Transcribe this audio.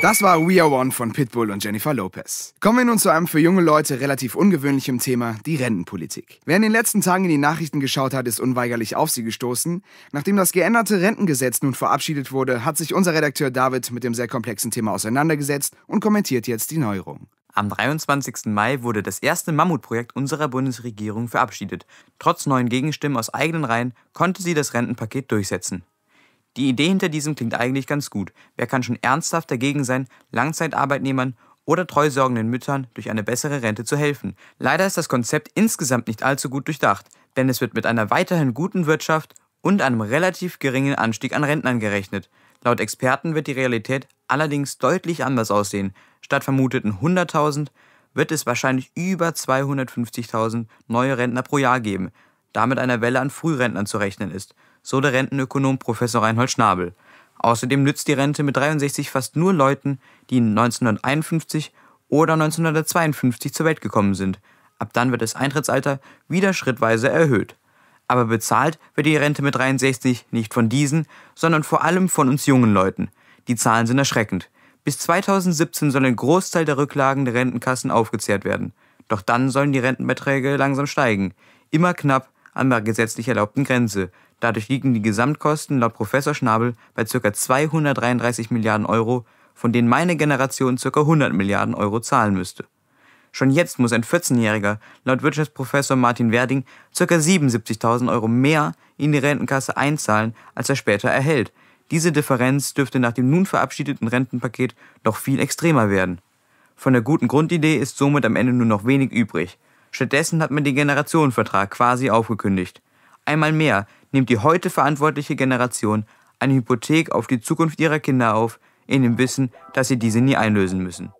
Das war We Are One von Pitbull und Jennifer Lopez. Kommen wir nun zu einem für junge Leute relativ ungewöhnlichem Thema, die Rentenpolitik. Wer in den letzten Tagen in die Nachrichten geschaut hat, ist unweigerlich auf sie gestoßen. Nachdem das geänderte Rentengesetz nun verabschiedet wurde, hat sich unser Redakteur David mit dem sehr komplexen Thema auseinandergesetzt und kommentiert jetzt die Neuerung. Am 23. Mai wurde das erste Mammutprojekt unserer Bundesregierung verabschiedet. Trotz neuen Gegenstimmen aus eigenen Reihen konnte sie das Rentenpaket durchsetzen. Die Idee hinter diesem klingt eigentlich ganz gut. Wer kann schon ernsthaft dagegen sein, Langzeitarbeitnehmern oder treusorgenden Müttern durch eine bessere Rente zu helfen? Leider ist das Konzept insgesamt nicht allzu gut durchdacht, denn es wird mit einer weiterhin guten Wirtschaft und einem relativ geringen Anstieg an Rentnern gerechnet. Laut Experten wird die Realität allerdings deutlich anders aussehen. Statt vermuteten 100.000 wird es wahrscheinlich über 250.000 neue Rentner pro Jahr geben da mit einer Welle an Frührentnern zu rechnen ist, so der Rentenökonom Professor Reinhold Schnabel. Außerdem nützt die Rente mit 63 fast nur Leuten, die 1951 oder 1952 zur Welt gekommen sind. Ab dann wird das Eintrittsalter wieder schrittweise erhöht. Aber bezahlt wird die Rente mit 63 nicht von diesen, sondern vor allem von uns jungen Leuten. Die Zahlen sind erschreckend. Bis 2017 soll ein Großteil der Rücklagen der Rentenkassen aufgezehrt werden. Doch dann sollen die Rentenbeträge langsam steigen. Immer knapp an der gesetzlich erlaubten Grenze. Dadurch liegen die Gesamtkosten laut Professor Schnabel bei ca. 233 Milliarden Euro, von denen meine Generation ca. 100 Milliarden Euro zahlen müsste. Schon jetzt muss ein 14-Jähriger laut Wirtschaftsprofessor Martin Werding ca. 77.000 Euro mehr in die Rentenkasse einzahlen, als er später erhält. Diese Differenz dürfte nach dem nun verabschiedeten Rentenpaket noch viel extremer werden. Von der guten Grundidee ist somit am Ende nur noch wenig übrig. Stattdessen hat man den Generationenvertrag quasi aufgekündigt. Einmal mehr nimmt die heute verantwortliche Generation eine Hypothek auf die Zukunft ihrer Kinder auf, in dem Wissen, dass sie diese nie einlösen müssen.